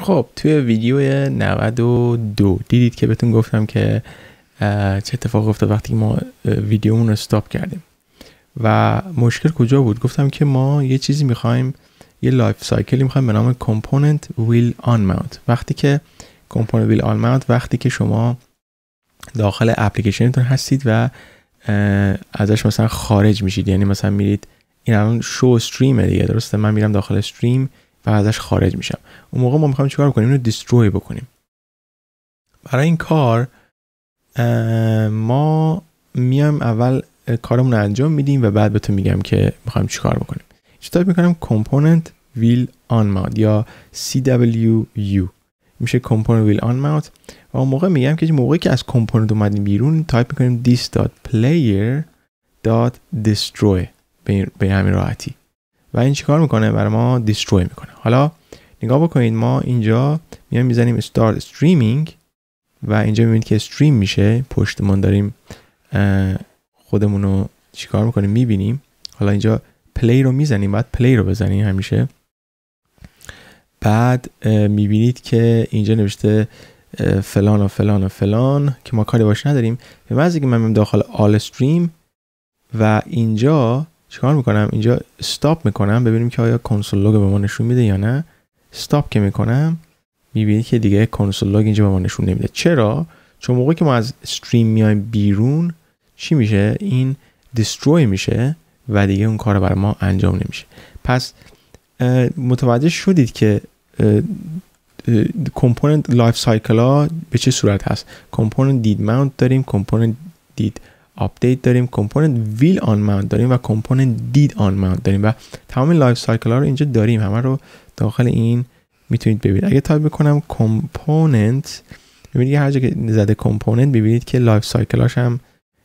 خب توی ویدیو 92 دیدید که بهتون گفتم که چه اتفاق افتاد وقتی ما ویدیومون رو استاپ کردیم و مشکل کجا بود گفتم که ما یه چیزی میخوایم یه لایف سایکلی میخوایم به نام کمپوننت ویل آن ماونت وقتی که کمپوننت ویل آن ماونت وقتی که شما داخل اپلیکیشنتون هستید و ازش مثلا خارج میشید یعنی مثلا میرید این الان شو استریمه دیگه درسته من میرم داخل استریم و ازش خارج میشم اون موقع ما میخوایم چیکار کنیم اینو دیستروی بکنیم برای این کار ما میام اول کارمون رو انجام میدیم و بعد بهتون میگم که میخوایم چیکار بکنیم چطور میکنم component ویل آن یا یا CWU میشه component ویل آن و اون موقع میگم که موقعی که از component اومدیم بیرون تایپ میکنیم this.player.destroy به همین راحتی و این چیکار میکنه برای ما دیستروی میکنه حالا نگاه بکنید ما اینجا میایم میزنیم استارت استریمینگ و اینجا میبینید که استریم میشه پشتمون داریم خودمون رو چیکار میکنیم میبینیم حالا اینجا پلی رو میزنیم بعد پلی رو بزنیم همیشه بعد میبینید که اینجا نوشته فلان و فلان و فلان که ما کاری باش نداریم به معنی که من داخل آل استریم و اینجا چیکار میکنم اینجا استاپ میکنم ببینیم که آیا کنسول لوگ به ما نشون میده یا نه استاپ که میکنم میبینید که دیگه کنسول لوگ اینجا به ما نشون نمیده چرا چون موقعی که ما از استریم میایم بیرون چی میشه این دیستروی میشه و دیگه اون کار برای ما انجام نمیشه پس متوجه شدید که کمپوننت لایف سایکل ها به چه صورت هست کمپوننت دید ماونت داریم کمپوننت دید آپدیت داریم کامپوننت ویل آن داریم و کامپوننت دید آن داریم و تمام لایف سایکل ها رو اینجا داریم همه رو داخل این میتونید ببینید اگه تایپ بکنم کامپوننت ببینید هر جا که زده کامپوننت ببینید که لایف هاش هم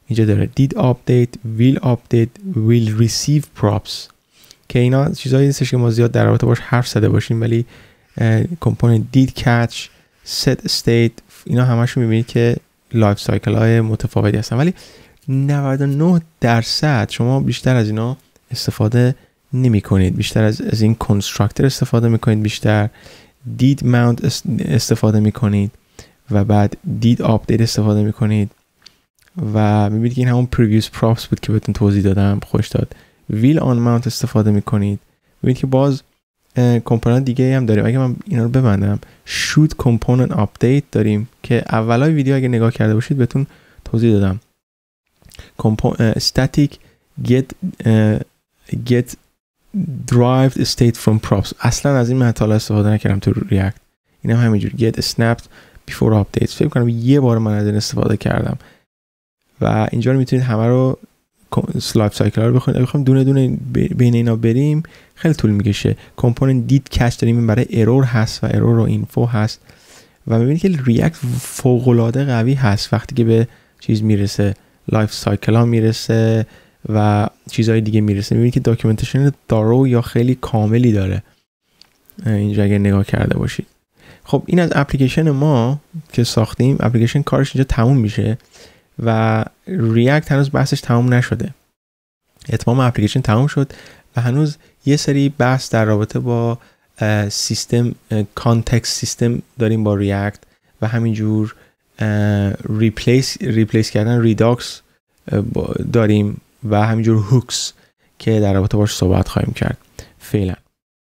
اینجا داره دید آپدیت ویل آپدیت ویل ریسیو پراپس که اینا چیزایی نیستش که ما زیاد در رابطه باش حرف زده باشیم ولی کامپوننت دید کچ set state اینا همشون میبینید که لایف سایکل های متفاوتی هستن ولی 99 درصد شما بیشتر از اینا استفاده نمی کنید بیشتر از, از این کنستراکتر استفاده می کنید بیشتر دید ماونت استفاده می کنید و بعد دید آپدیت استفاده می کنید و بینید که این همون پریویوز پراپس بود که بهتون توضیح دادم خوش داد ویل آن ماونت استفاده می کنید بینید که باز کمپوننت دیگه هم داریم اگه من اینا رو ببندم شوت کمپوننت آپدیت داریم که اولای ویدیو اگه نگاه کرده باشید بهتون توضیح دادم Uh, static get uh, get derived state from props اصلا از این مطال استفاده نکردم تو ریاکت این هم همینجور get snapped before updates فکر کنم یه بار من از این استفاده کردم و اینجا رو میتونید همه رو لایف سایکل رو بخونید اگه دونه دونه بین اینا بریم خیلی طول میکشه کمپوننت دید کش داریم این برای ارور هست و ارور و اینفو هست و میبینید که ریاکت فوق قوی هست وقتی که به چیز میرسه لایف سایکل ها میرسه و چیزهای دیگه میرسه میبینید که داکیومنتشن دارو یا خیلی کاملی داره اینجا اگر نگاه کرده باشید خب این از اپلیکیشن ما که ساختیم اپلیکیشن کارش اینجا تموم میشه و ریاکت هنوز بحثش تموم نشده اتمام اپلیکیشن تموم شد و هنوز یه سری بحث در رابطه با سیستم کانتکست سیستم داریم با ریاکت و همینجور ریپلیس ریپلیس کردن ریداکس داریم و همینجور هوکس که در رابطه باش صحبت خواهیم کرد فعلا